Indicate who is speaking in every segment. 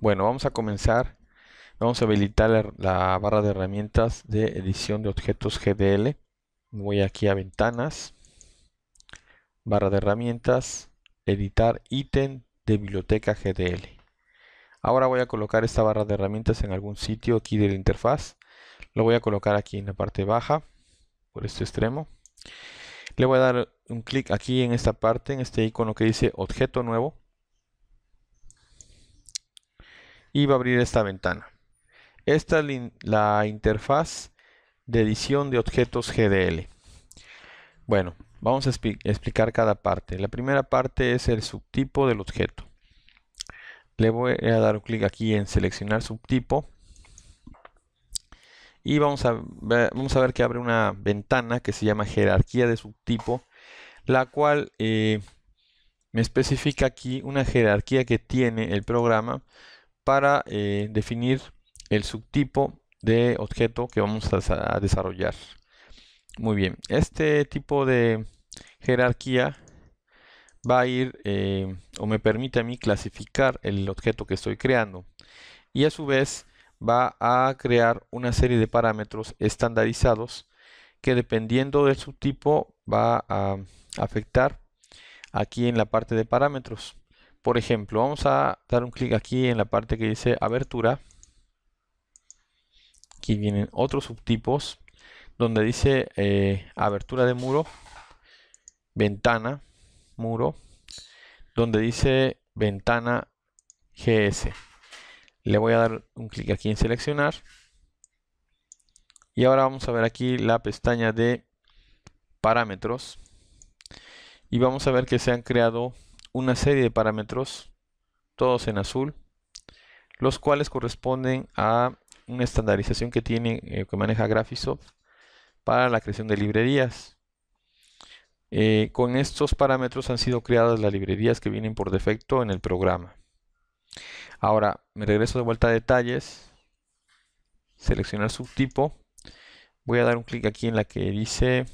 Speaker 1: Bueno, vamos a comenzar. Vamos a habilitar la, barra de herramientas de edición de objetos GDL. Voy aquí a ventanas, barra de herramientas, editar ítem de biblioteca GDL. Ahora voy a colocar esta barra de herramientas en algún sitio aquí de la interfaz. Lo voy a colocar aquí en la parte baja, por este extremo. Le voy a dar un clic aquí en esta parte, en este icono que dice objeto nuevo. y va a abrir esta ventana. Esta es la interfaz de edición de objetos GDL. Bueno, vamos a explicar cada parte. La primera parte es el subtipo del objeto. Le voy a dar un clic aquí en seleccionar subtipo. Y vamos a, ver, vamos a ver que abre una ventana que se llama jerarquía de subtipo, la cual eh, me especifica aquí una jerarquía que tiene el programa para eh, definir el subtipo de objeto que vamos a, desarrollar. Muy bien, este tipo de jerarquía va a ir eh, o me permite a mí clasificar el objeto que estoy creando y a su vez va a crear una serie de parámetros estandarizados que dependiendo del subtipo va a afectar aquí en la parte de parámetros. Por ejemplo, vamos a dar un clic aquí en la parte que dice abertura. Aquí vienen otros subtipos donde dice eh, abertura de muro, ventana, muro, donde dice ventana GS. Le voy a dar un clic aquí en seleccionar. Y ahora vamos a ver aquí la pestaña de parámetros. Y vamos a ver que se han creado una serie de parámetros, todos en azul, los cuales corresponden a una estandarización que tiene, eh, que maneja Graphisoft para la creación de librerías. Eh, con estos parámetros han sido creadas las librerías que vienen por defecto en el programa. Ahora, me regreso de vuelta a detalles, seleccionar subtipo, voy a dar un clic aquí en la que dice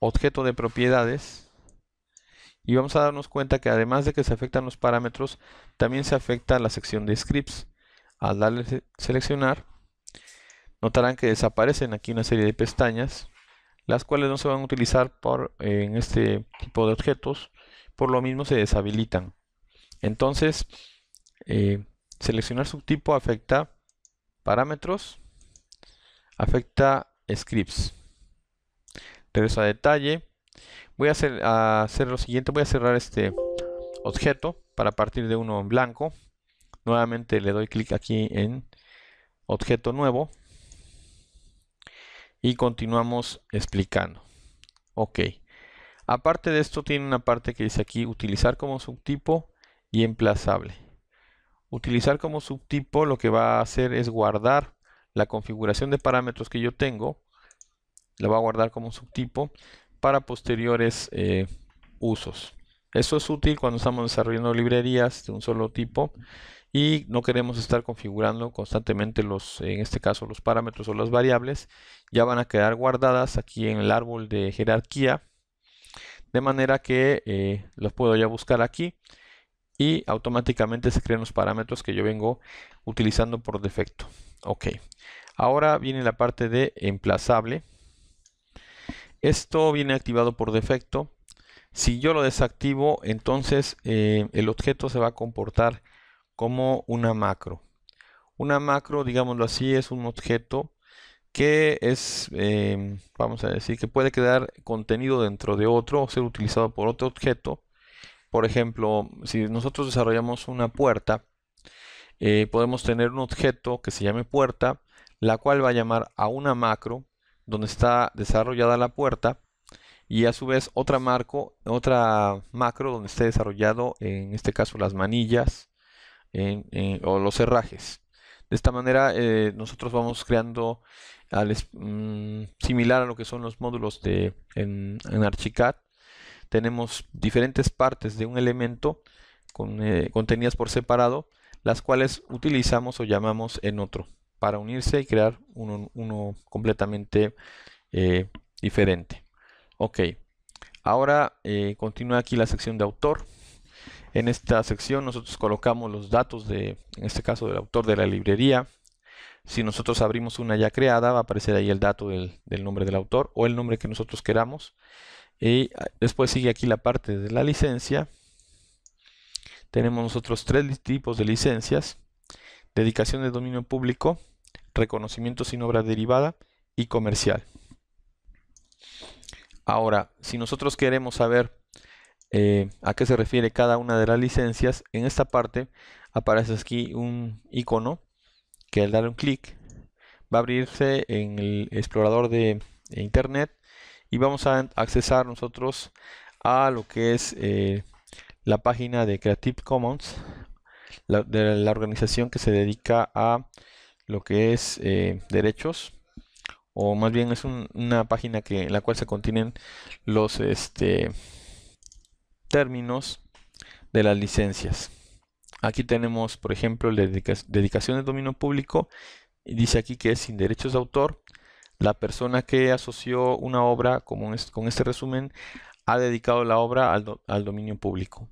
Speaker 1: objeto de propiedades, y vamos a darnos cuenta que además de que se afectan los parámetros, también se afecta la sección de scripts. Al darle seleccionar, notarán que desaparecen aquí una serie de pestañas, las cuales no se van a utilizar por, en este tipo de objetos, por lo mismo se deshabilitan. Entonces, eh, seleccionar subtipo afecta parámetros, afecta scripts. Regreso a detalle, Voy a hacer, lo siguiente, voy a cerrar este objeto para partir de uno en blanco. Nuevamente le doy clic aquí en objeto nuevo y continuamos explicando. Ok. Aparte de esto tiene una parte que dice aquí utilizar como subtipo y emplazable. Utilizar como subtipo lo que va a hacer es guardar la configuración de parámetros que yo tengo. La va a guardar como subtipo para posteriores eh, usos. Eso es útil cuando estamos desarrollando librerías de un solo tipo y no queremos estar configurando constantemente los, en este caso, los parámetros o las variables. Ya van a quedar guardadas aquí en el árbol de jerarquía, de manera que eh, los puedo ya buscar aquí y automáticamente se crean los parámetros que yo vengo utilizando por defecto. Ok, ahora viene la parte de emplazable. Esto viene activado por defecto. Si yo lo desactivo, entonces eh, el objeto se va a comportar como una macro. Una macro, digámoslo así, es un objeto que es, eh, vamos a decir, que puede quedar contenido dentro de otro o ser utilizado por otro objeto. Por ejemplo, si nosotros desarrollamos una puerta, eh, podemos tener un objeto que se llame puerta, la cual va a llamar a una macro donde está desarrollada la puerta y a su vez otra marco, otra macro donde esté desarrollado en este caso las manillas o los cerrajes. De esta manera eh, nosotros vamos creando mm, similar a lo que son los módulos de, en, Archicad. Tenemos diferentes partes de un elemento eh, contenidas por separado, las cuales utilizamos o llamamos en otro para unirse y crear uno, completamente eh, diferente. Ok, ahora eh, continúa aquí la sección de autor. En esta sección nosotros colocamos los datos de, en este caso del autor de la librería. Si nosotros abrimos una ya creada, va a aparecer ahí el dato del, nombre del autor o el nombre que nosotros queramos. Y eh, después sigue aquí la parte de la licencia. Tenemos nosotros tres tipos de licencias. Dedicación de dominio público, reconocimiento sin obra derivada y comercial. Ahora, si nosotros queremos saber eh, a qué se refiere cada una de las licencias, en esta parte aparece aquí un icono que al dar un clic va a abrirse en el explorador de internet y vamos a accesar nosotros a lo que es eh, la página de Creative Commons de la organización que se dedica a lo que es eh, derechos o más bien es una página que, en la cual se contienen los este, términos de las licencias. Aquí tenemos, por ejemplo, la dedicación de dominio público. dice aquí que es sin derechos de autor. La persona que asoció una obra como con este resumen ha dedicado la obra al, al dominio público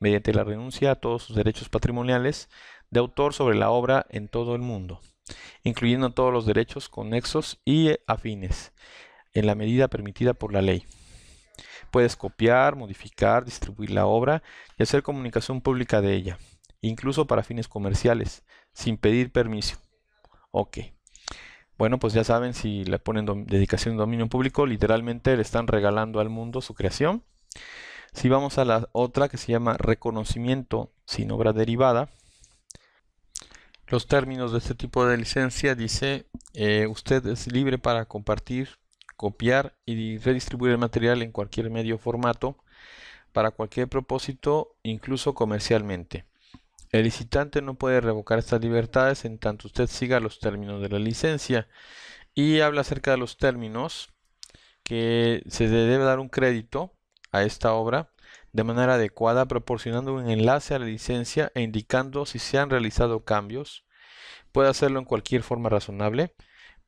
Speaker 1: mediante la renuncia a todos sus derechos patrimoniales de autor sobre la obra en todo el mundo incluyendo todos los derechos conexos y afines, en la medida permitida por la ley. Puedes copiar, modificar, distribuir la obra y hacer comunicación pública de ella, incluso para fines comerciales, sin pedir permiso. Ok. Bueno, pues ya saben, si le ponen dedicación de dominio público, literalmente le están regalando al mundo su creación. Si vamos a la otra que se llama reconocimiento sin obra derivada, los términos de este tipo de licencia dice eh, usted es libre para compartir, copiar y redistribuir el material en cualquier medio o formato para cualquier propósito, incluso comercialmente. El licitante no puede revocar estas libertades en tanto usted siga los términos de la licencia. Y habla acerca de los términos que se debe dar un crédito a esta obra de manera adecuada proporcionando un enlace a la licencia e indicando si se han realizado cambios. Puede hacerlo en cualquier forma razonable,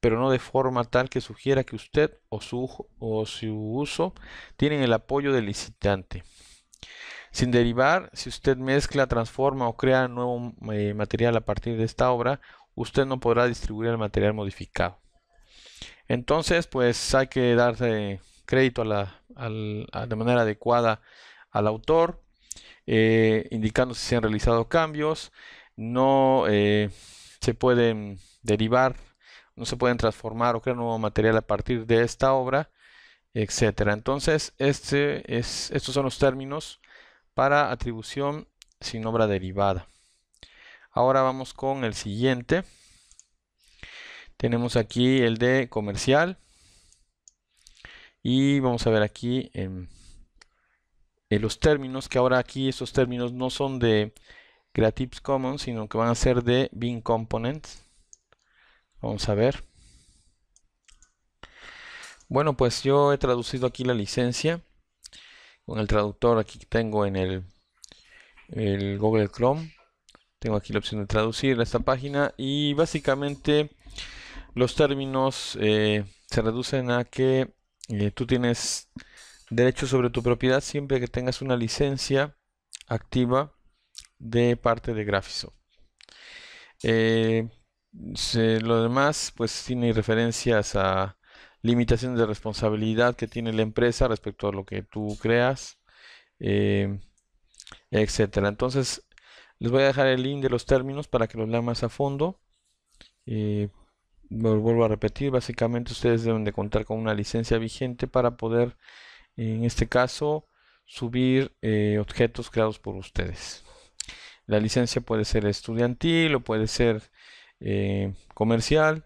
Speaker 1: pero no de forma tal que sugiera que usted o su, o su uso tienen el apoyo del licitante. Sin derivar, si usted mezcla, transforma o crea nuevo eh, material a partir de esta obra, usted no podrá distribuir el material modificado. Entonces, pues hay que darse crédito de manera adecuada al autor, eh, indicando si se han realizado cambios, no eh, se pueden derivar, no se pueden transformar o crear nuevo material a partir de esta obra, etcétera. Entonces, este es, estos son los términos para atribución sin obra derivada. Ahora vamos con el siguiente. Tenemos aquí el de comercial y vamos a ver aquí en em, eh, los términos, que ahora aquí estos términos no son de Creative Commons, sino que van a ser de Bean Components. Vamos a ver. Bueno, pues yo he traducido aquí la licencia con el traductor aquí tengo en el, Google Chrome. Tengo aquí la opción de traducir esta página y básicamente los términos eh, se reducen a que eh, tú tienes derecho sobre tu propiedad siempre que tengas una licencia activa de parte de Graphisoft. Eh, lo demás, pues tiene referencias a limitaciones de responsabilidad que tiene la empresa respecto a lo que tú creas, etc. Eh, etcétera. Entonces, les voy a dejar el link de los términos para que los lean más a fondo vuelvo a repetir, básicamente ustedes deben de contar con una licencia vigente para poder, en este caso, subir eh, objetos creados por ustedes. La licencia puede ser estudiantil o puede ser eh, comercial,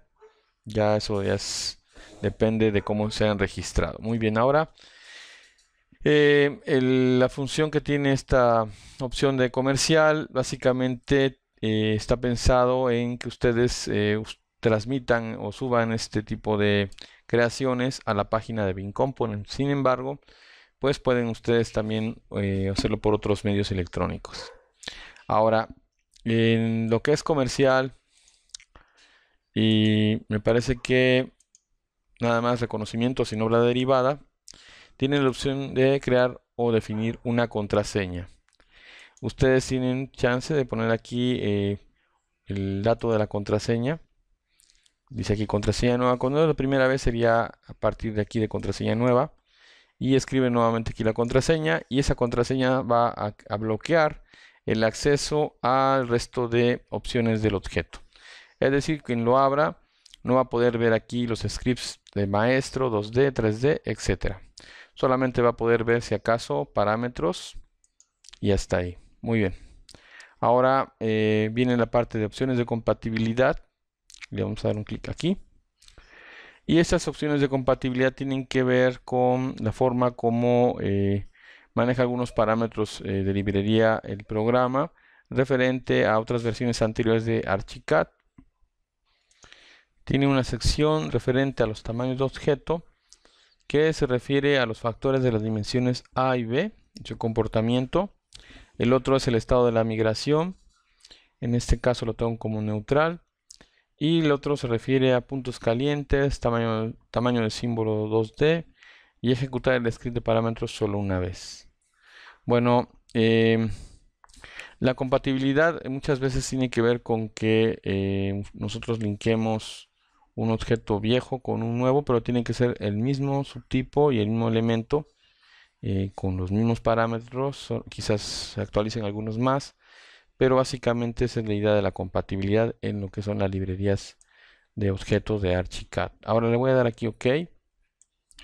Speaker 1: ya eso ya depende de cómo se han registrado. Muy bien, ahora eh, la función que tiene esta opción de comercial básicamente está pensado en que ustedes transmitan o suban este tipo de creaciones a la página de Bing Component. Sin embargo, pues pueden ustedes también eh, hacerlo por otros medios electrónicos. Ahora, en lo que es comercial, y me parece que nada más reconocimiento sino la derivada, tienen la opción de crear o definir una contraseña. Ustedes tienen chance de poner aquí eh, el dato de la contraseña Dice aquí contraseña nueva. Cuando es la primera vez sería a partir de aquí de contraseña nueva. Y escribe nuevamente aquí la contraseña. Y esa contraseña va a, bloquear el acceso al resto de opciones del objeto. Es decir, quien lo abra no va a poder ver aquí los scripts de maestro, 2D, 3D, etc. Solamente va a poder ver si acaso parámetros y hasta ahí. Muy bien. Ahora eh, viene la parte de opciones de compatibilidad. Le vamos a dar un clic aquí. Y estas opciones de compatibilidad tienen que ver con la forma como eh, maneja algunos parámetros eh, de librería el programa referente a otras versiones anteriores de Archicad. Tiene una sección referente a los tamaños de objeto que se refiere a los factores de las dimensiones A y B, su comportamiento. El otro es el estado de la migración. En este caso lo tengo como neutral y el otro se refiere a puntos calientes, tamaño, tamaño del símbolo 2D y ejecutar el script de parámetros solo una vez. Bueno, em, la compatibilidad muchas veces tiene que ver con que em, nosotros linquemos un objeto viejo con un nuevo, pero tiene que ser el mismo subtipo y el mismo elemento eh, con los mismos parámetros, quizás se actualicen algunos más, pero básicamente esa es la idea de la compatibilidad en lo que son las librerías de objetos de ArchiCAD. Ahora le voy a dar aquí OK.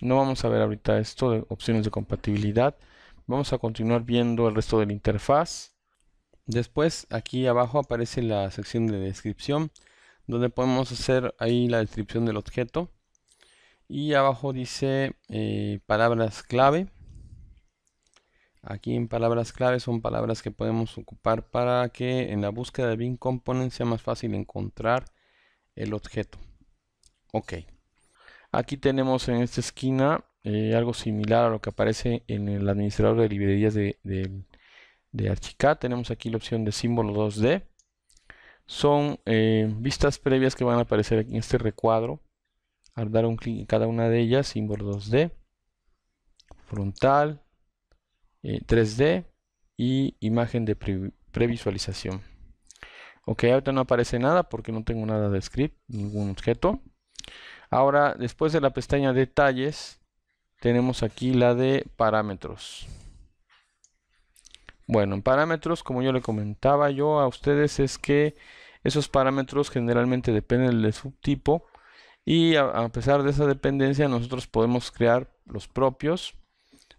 Speaker 1: No vamos a ver ahorita esto de opciones de compatibilidad. Vamos a continuar viendo el resto de la interfaz. Después aquí abajo aparece la sección de descripción donde podemos hacer ahí la descripción del objeto. Y abajo dice eh, palabras clave Aquí en palabras clave son palabras que podemos ocupar para que en la búsqueda de Bing component sea más fácil encontrar el objeto. Ok. Aquí tenemos en esta esquina eh, algo similar a lo que aparece en el administrador de librerías de, de, Archicad. Tenemos aquí la opción de símbolo 2D. Son eh, vistas previas que van a aparecer aquí en este recuadro. Al dar un clic en cada una de ellas, símbolo 2D, frontal, 3D eh, y imagen de previsualización. Ok, ahorita no aparece nada porque no tengo nada de script, ningún objeto. Ahora, después de la pestaña detalles, tenemos aquí la de parámetros. Bueno, en parámetros, como yo le comentaba yo a ustedes, es que esos parámetros generalmente dependen del subtipo y a, pesar de esa dependencia nosotros podemos crear los propios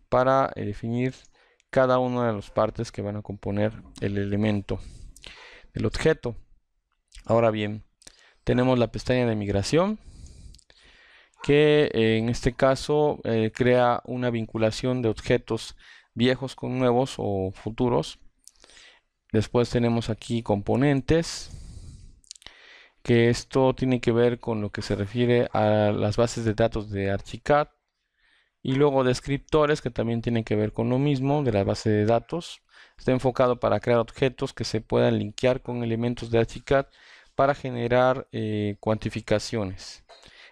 Speaker 1: para eh, definir cada una de las partes que van a componer el elemento del objeto. Ahora bien, tenemos la pestaña de migración que eh, en este caso eh, crea una vinculación de objetos viejos con nuevos o futuros. Después tenemos aquí componentes, que esto tiene que ver con lo que se refiere a las bases de datos de Archicad y luego descriptores que también tienen que ver con lo mismo de la base de datos. Está enfocado para crear objetos que se puedan linkear con elementos de ArchiCAD para generar eh, cuantificaciones.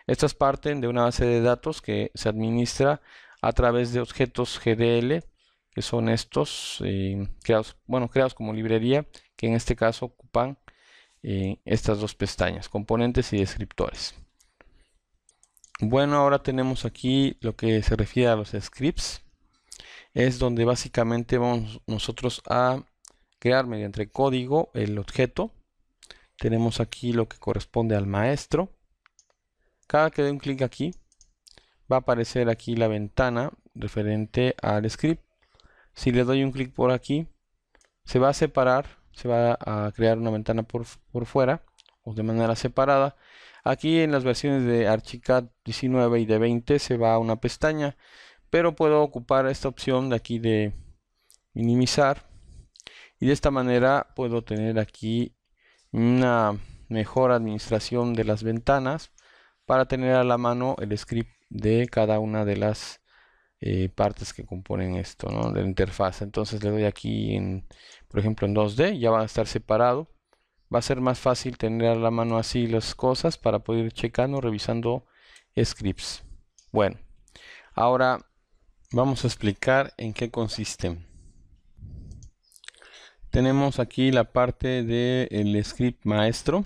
Speaker 1: Estas parten de una base de datos que se administra a través de objetos GDL, que son estos, eh, creados, bueno, creados como librería, que en este caso ocupan eh, estas dos pestañas, componentes y descriptores. Bueno, ahora tenemos aquí lo que se refiere a los scripts. Es donde básicamente vamos nosotros a crear mediante código el objeto. Tenemos aquí lo que corresponde al maestro. Cada que dé un clic aquí, va a aparecer aquí la ventana referente al script. Si le doy un clic por aquí, se va a separar, se va a crear una ventana por, por fuera de manera separada. Aquí en las versiones de Archicad 19 y de 20 se va a una pestaña, pero puedo ocupar esta opción de aquí de minimizar y de esta manera puedo tener aquí una mejor administración de las ventanas para tener a la mano el script de cada una de las eh, partes que componen esto, ¿no? de la interfaz. Entonces le doy aquí, en, por ejemplo, en 2D, ya va a estar separado va a ser más fácil tener a la mano así las cosas para poder ir checando, revisando scripts. Bueno, ahora vamos a explicar en qué consiste. Tenemos aquí la parte del script maestro,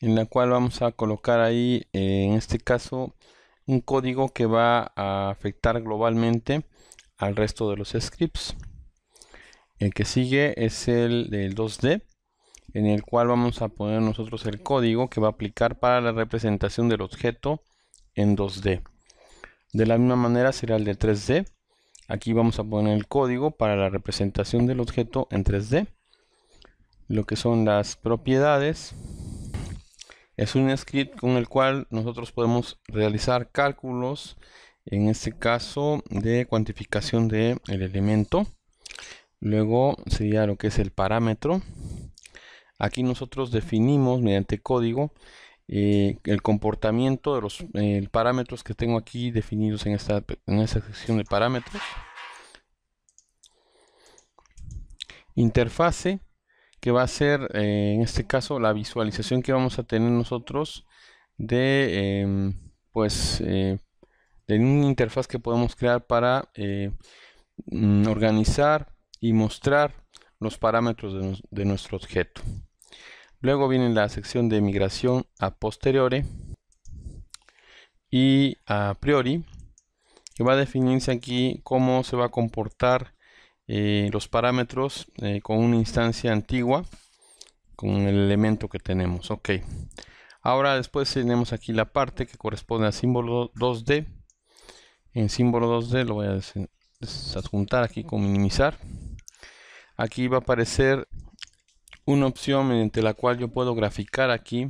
Speaker 1: en la cual vamos a colocar ahí, eh, en este caso, un código que va a afectar globalmente al resto de los scripts. El que sigue es el del 2D, en el cual vamos a poner nosotros el código que va a aplicar para la representación del objeto en 2D. De la misma manera será el de 3D. Aquí vamos a poner el código para la representación del objeto en 3D. Lo que son las propiedades. Es un script con el cual nosotros podemos realizar cálculos, en este caso de cuantificación del el elemento. Luego sería lo que es el parámetro. Aquí nosotros definimos mediante código eh, el comportamiento de los eh, parámetros que tengo aquí definidos en esta, sección de parámetros. Interfase, que va a ser eh, en este caso la visualización que vamos a tener nosotros de, em, pues, de una interfaz que podemos crear para mm, organizar y mostrar los parámetros de nuestro objeto. Luego viene la sección de migración a posteriores y a priori, que va a definirse aquí cómo se va a comportar eh, los parámetros eh, con una instancia antigua con el elemento que tenemos. Ok. Ahora después tenemos aquí la parte que corresponde a símbolo 2D. En símbolo 2D lo voy a desadjuntar aquí con minimizar. Aquí va a aparecer una opción mediante la cual yo puedo graficar aquí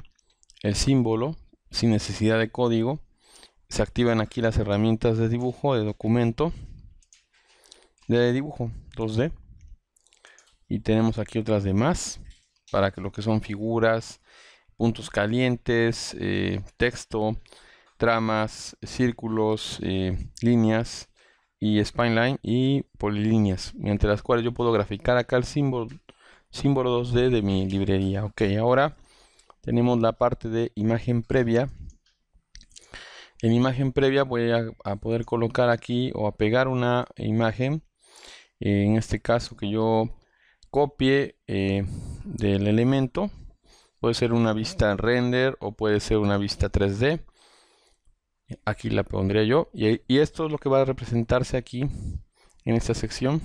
Speaker 1: el símbolo sin necesidad de código. Se activan aquí las herramientas de dibujo, de documento, de dibujo 2D. Y tenemos aquí otras demás para que lo que son figuras, puntos calientes, eh, texto, tramas, círculos, eh, líneas y spine line y polilíneas, mediante las cuales yo puedo graficar acá el símbolo símbolo 2D de mi librería. Ok, ahora tenemos la parte de imagen previa. En imagen previa voy a, poder colocar aquí o a pegar una imagen. Eh, en este caso que yo copie eh, del elemento. Puede ser una vista render o puede ser una vista 3D. Aquí la pondría yo. y esto es lo que va a representarse aquí en esta sección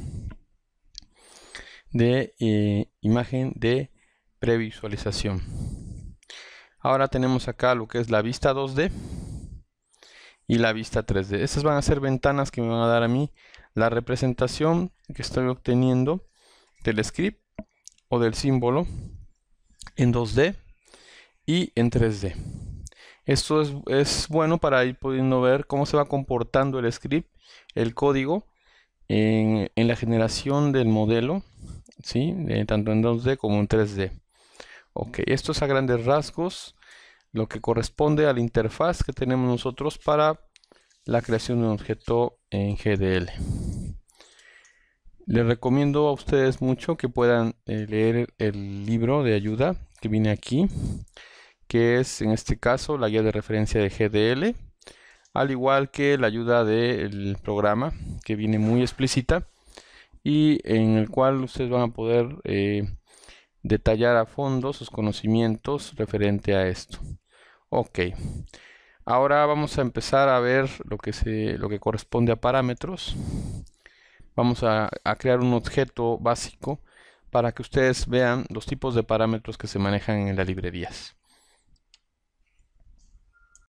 Speaker 1: de eh, imagen de previsualización. Ahora tenemos acá lo que es la vista 2D y la vista 3D. Estas van a ser ventanas que me van a dar a mí la representación que estoy obteniendo del script o del símbolo en 2D y en 3D. Esto es, bueno para ir pudiendo ver cómo se va comportando el script, el código, en la generación del modelo eh, tanto en 2D como en 3D. Ok, esto es a grandes rasgos lo que corresponde a la interfaz que tenemos nosotros para la creación de un objeto en GDL. Les recomiendo a ustedes mucho que puedan eh, leer el libro de ayuda que viene aquí, que es en este caso la guía de referencia de GDL, al igual que la ayuda del programa que viene muy explícita y en el cual ustedes van a poder eh, detallar a fondo sus conocimientos referente a esto. Ok, ahora vamos a empezar a ver lo que, se, lo que corresponde a parámetros. Vamos a crear un objeto básico para que ustedes vean los tipos de parámetros que se manejan en las librerías.